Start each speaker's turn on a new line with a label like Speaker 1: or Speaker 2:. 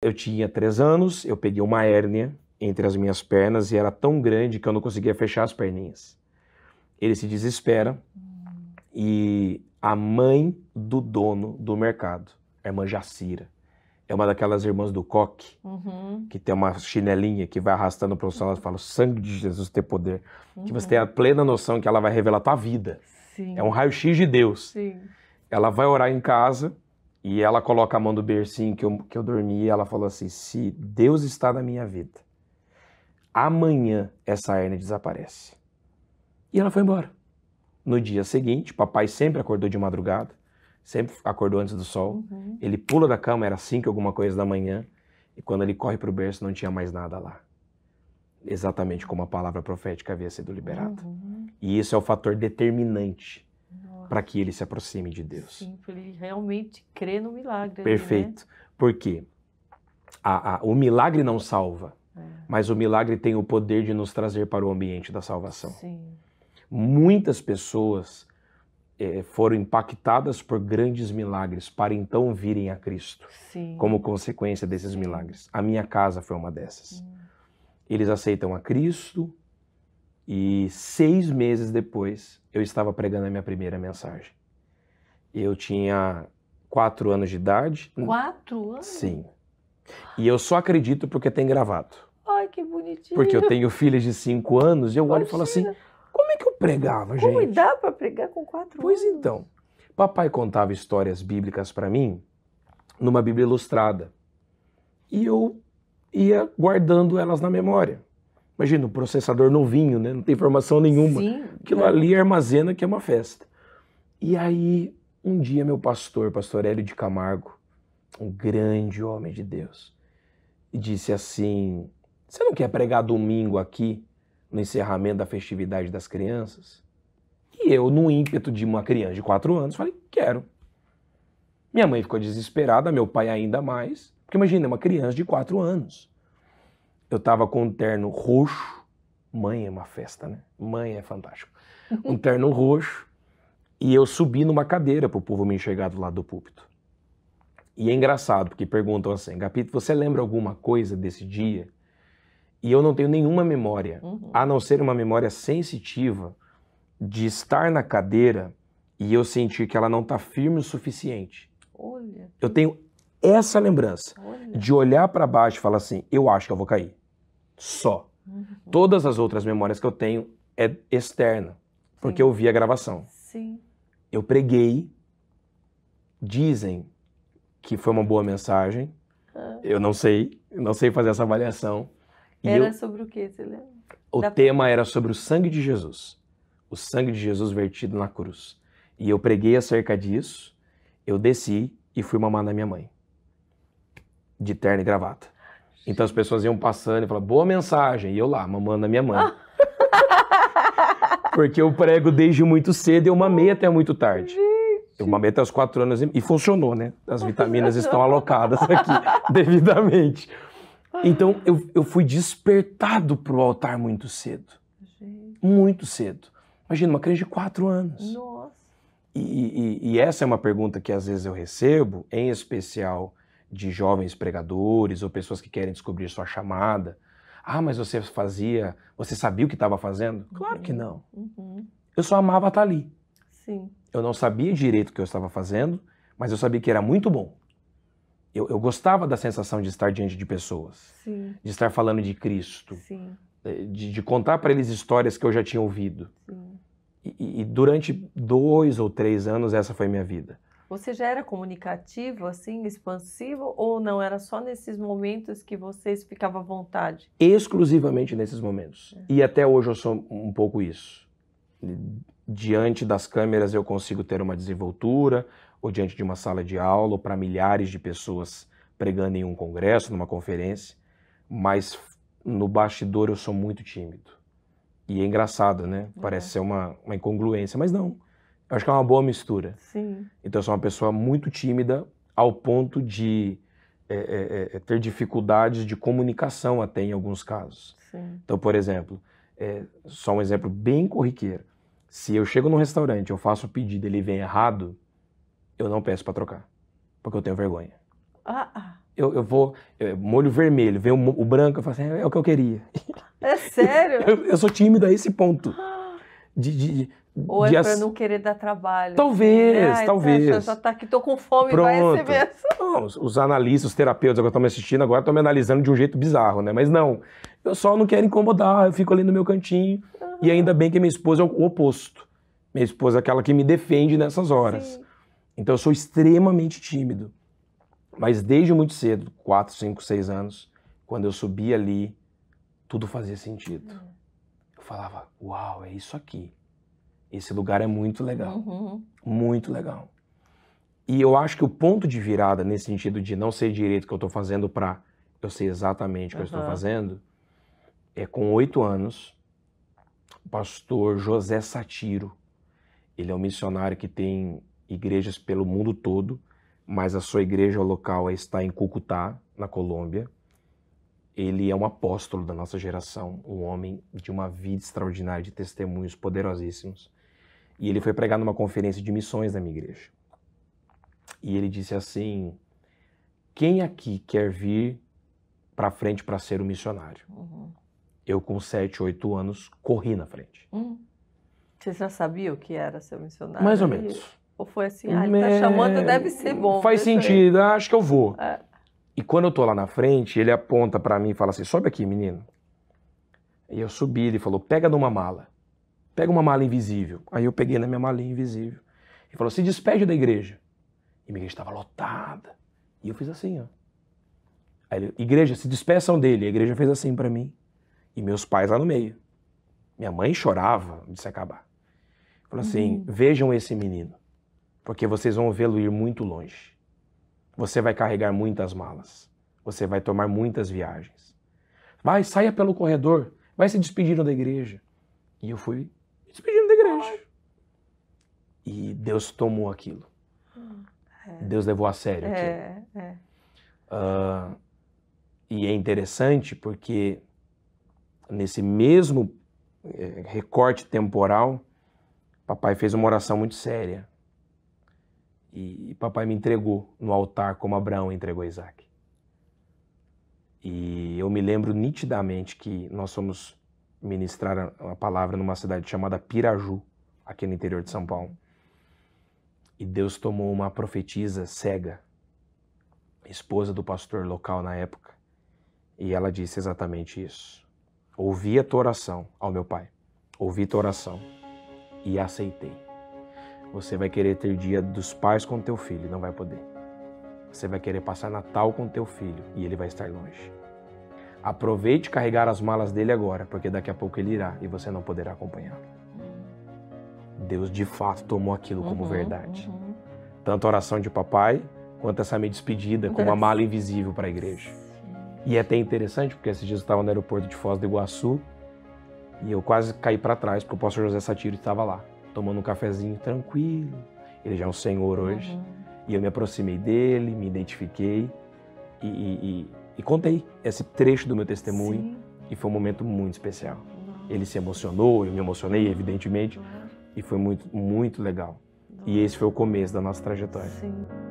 Speaker 1: Eu tinha três anos, eu peguei uma hérnia entre as minhas pernas e era tão grande que eu não conseguia fechar as perninhas. Ele se desespera e a mãe do dono do mercado, a irmã Jacira, é uma daquelas irmãs do coque, uhum. que tem uma chinelinha que vai arrastando para o céu, ela fala, sangue de Jesus tem poder. Uhum. Que você uhum. tem a plena noção que ela vai revelar tua vida. Sim. É um raio-x de Deus. Sim. Ela vai orar em casa e ela coloca a mão do bercinho que eu, que eu dormi e ela falou assim: se Deus está na minha vida, amanhã essa hernia desaparece. E ela foi embora. No dia seguinte, papai sempre acordou de madrugada, sempre acordou antes do sol. Uhum. Ele pula da cama, era cinco alguma coisa da manhã, e quando ele corre para o berço não tinha mais nada lá. Exatamente como a palavra profética havia sido liberada. Uhum. E isso é o fator determinante para que ele se aproxime de Deus. Sim, para ele realmente crer no milagre. Né? Perfeito. Né? Porque a, a, o milagre não salva, é. mas o milagre tem o poder de nos trazer para o ambiente da salvação. Sim. Muitas pessoas é, foram impactadas por grandes milagres para então virem a Cristo, Sim. como consequência desses Sim. milagres. A minha casa foi uma dessas. Hum. Eles aceitam a Cristo, e seis meses depois, eu estava pregando a minha primeira mensagem. Eu tinha quatro anos de idade. Quatro anos? Sim. E eu só acredito porque tem gravado. Ai, que bonitinho. Porque eu tenho filhos de cinco anos e eu olho Imagina. e falo assim: como é que eu pregava, gente? Como dá para pregar com quatro pois anos? Pois então. Papai contava histórias bíblicas para mim numa Bíblia ilustrada. E eu ia guardando elas na memória. Imagina, um processador novinho, né? Não tem informação nenhuma. Sim. Aquilo ali armazena que é uma festa. E aí, um dia, meu pastor, pastor Hélio de Camargo, um grande homem de Deus, disse assim: Você não quer pregar domingo aqui, no encerramento da festividade das crianças? E eu, no ímpeto de uma criança de quatro anos, falei: Quero. Minha mãe ficou desesperada, meu pai ainda mais. Porque imagina, é uma criança de quatro anos eu tava com um terno roxo. Mãe é uma festa, né? Mãe é fantástico. Um terno roxo. E eu subi numa cadeira pro povo me enxergar do lado do púlpito. E é engraçado, porque perguntam assim, Gapito, você lembra alguma coisa desse dia? E eu não tenho nenhuma memória, uhum. a não ser uma memória sensitiva de estar na cadeira e eu sentir que ela não está firme o suficiente. Olha. Eu tenho essa lembrança Olha. de olhar para baixo e falar assim, eu acho que eu vou cair só. Uhum. Todas as outras memórias que eu tenho é externa, porque Sim. eu vi a gravação. Sim. Eu preguei, dizem que foi uma boa mensagem. Ah. Eu não sei, não sei fazer essa avaliação. E era eu, sobre o que, você lembra? O da... tema era sobre o sangue de Jesus. O sangue de Jesus vertido na cruz. E eu preguei acerca disso, eu desci e fui mamar na minha mãe. De terno e gravata. Então as pessoas iam passando e falavam, boa mensagem. E eu lá, mamando a minha mãe. Porque eu prego desde muito cedo e eu mamei até muito tarde. Eu mamei até os quatro anos e, e funcionou, né? As vitaminas estão alocadas aqui devidamente. Então eu, eu fui despertado para o altar muito cedo. Gente. Muito cedo. Imagina, uma criança de quatro anos. Nossa. E, e, e, essa é uma pergunta que às vezes eu recebo, em especial de jovens pregadores ou pessoas que querem descobrir sua chamada. Ah, mas você fazia, você sabia o que estava fazendo? Claro que uhum. não. Uhum. Eu só amava estar ali. Sim. Eu não sabia direito o que eu estava fazendo, mas eu sabia que era muito bom. Eu, eu gostava da sensação de estar diante de pessoas, Sim. de estar falando de Cristo, eh, de, de, contar para eles histórias que eu já tinha ouvido. E, e durante dois ou três anos essa foi minha vida. Você já era comunicativo, assim, expansivo, ou não? Era só nesses momentos que vocês ficava à vontade? Exclusivamente nesses momentos. É. E até hoje eu sou um pouco isso. Diante das câmeras eu consigo ter uma desenvoltura, ou diante de uma sala de aula, ou para milhares de pessoas pregando em um congresso, numa conferência, mas no bastidor eu sou muito tímido. E é engraçado, né? Uhum. Parece é. ser uma, uma incongruência, mas não. Eu acho que é uma boa mistura. Sim. Então, eu sou uma pessoa muito tímida ao ponto de é, é, é, é ter dificuldades de comunicação até em alguns casos. Sim. Então, por exemplo, é, só um exemplo bem corriqueiro. Se eu chego num restaurante, eu faço o pedido ele vem errado, eu não peço para trocar, porque eu tenho vergonha. Ah, ah. Eu, eu vou, eu, é, molho vermelho, vem o, o, branco, eu falo assim, é o que eu queria. É sério? eu, eu sou tímido a esse ponto. Ah. De, de, ou é para não querer dar trabalho. Assim, talvez, ah, talvez. Tá, já tá aqui, tô com fome, Pronto. vai receber essa. Não, os analistas, os terapeutas que estão me assistindo agora estão me analisando de um jeito bizarro, né? Mas não, eu só não quero incomodar, eu fico ali no meu cantinho. Uhum. E ainda bem que minha esposa é o oposto. Minha esposa é aquela que me defende nessas horas. Sim. Então eu sou extremamente tímido. Mas desde muito cedo, 4, 5, 6 anos, quando eu subi ali, tudo fazia sentido. Uhum. Eu falava, uau, é isso aqui esse lugar é muito legal. Uhum. Muito legal. E eu acho que o ponto de virada, nesse sentido de não sei direito o que eu estou fazendo para eu sei exatamente o que uhum. eu estou fazendo, é com oito anos, o pastor José Satiro. Ele é um missionário que tem igrejas pelo mundo todo, mas a sua igreja local é, está em Cucutá, na Colômbia. Ele é um apóstolo da nossa geração, um homem de uma vida extraordinária, de testemunhos poderosíssimos. E ele foi pregar numa conferência de missões na minha igreja. E ele disse assim: Quem aqui quer vir para frente para ser um missionário? Uhum. Eu, com 7, 8 anos, corri na frente. Uhum. Você já sabia o que era ser missionário? Mais ou menos. Ou foi assim, ah, ele tá né, chamando, deve ser bom. Faz sentido, acho que eu vou. É. E quando eu tô lá na frente, ele aponta para mim e fala assim, sobe aqui, menino. E eu subi, ele falou, pega numa mala pega uma mala invisível. Aí eu peguei na minha malinha invisível. E falou, se despede da igreja. E minha igreja estava lotada. E eu fiz assim, ó. Aí igreja, se despeçam dele. A igreja fez assim para mim. E meus pais lá no meio. Minha mãe chorava de se acabar. Falou assim, uhum. vejam esse menino. Porque vocês vão vê-lo ir muito longe. Você vai carregar muitas malas. Você vai tomar muitas viagens. Vai, saia pelo corredor. Vai se despedindo da igreja. E eu fui e despediram da igreja. E Deus tomou aquilo. Ah, é. Deus levou a sério é, aquilo. É. Uh, e é interessante porque nesse mesmo é, recorte temporal, papai fez uma oração muito séria. E, e papai me entregou no altar como Abraão entregou Isaac. E eu me lembro nitidamente que nós somos ministrar a palavra numa cidade chamada Piraju, aqui no interior de São Paulo. E Deus tomou uma profetisa cega, esposa do pastor local na época, e ela disse exatamente isso. Ouvi a tua oração ao meu pai, ouvi tua oração e aceitei. Você vai querer ter dia dos pais com teu filho, não vai poder. Você vai querer passar Natal com teu filho e ele vai estar longe. Aproveite carregar as malas dele agora, porque daqui a pouco ele irá e você não poderá acompanhá-lo. Deus de fato tomou aquilo como uhum, verdade. Uhum. Tanto a oração de papai, quanto essa minha despedida como uma mala invisível para a igreja. E é até interessante, porque esses dias eu estava no aeroporto de Foz do Iguaçu e eu quase caí para trás, porque o pastor José Satiro estava lá, tomando um cafezinho tranquilo. Ele já é um senhor hoje. Uhum. E eu me aproximei dele, me identifiquei e, e, e e contei esse trecho do meu testemunho Sim. e foi um momento muito especial. Nossa. Ele se emocionou, eu me emocionei, evidentemente, e foi muito, muito legal. Nossa. E esse foi o começo da nossa trajetória. Sim.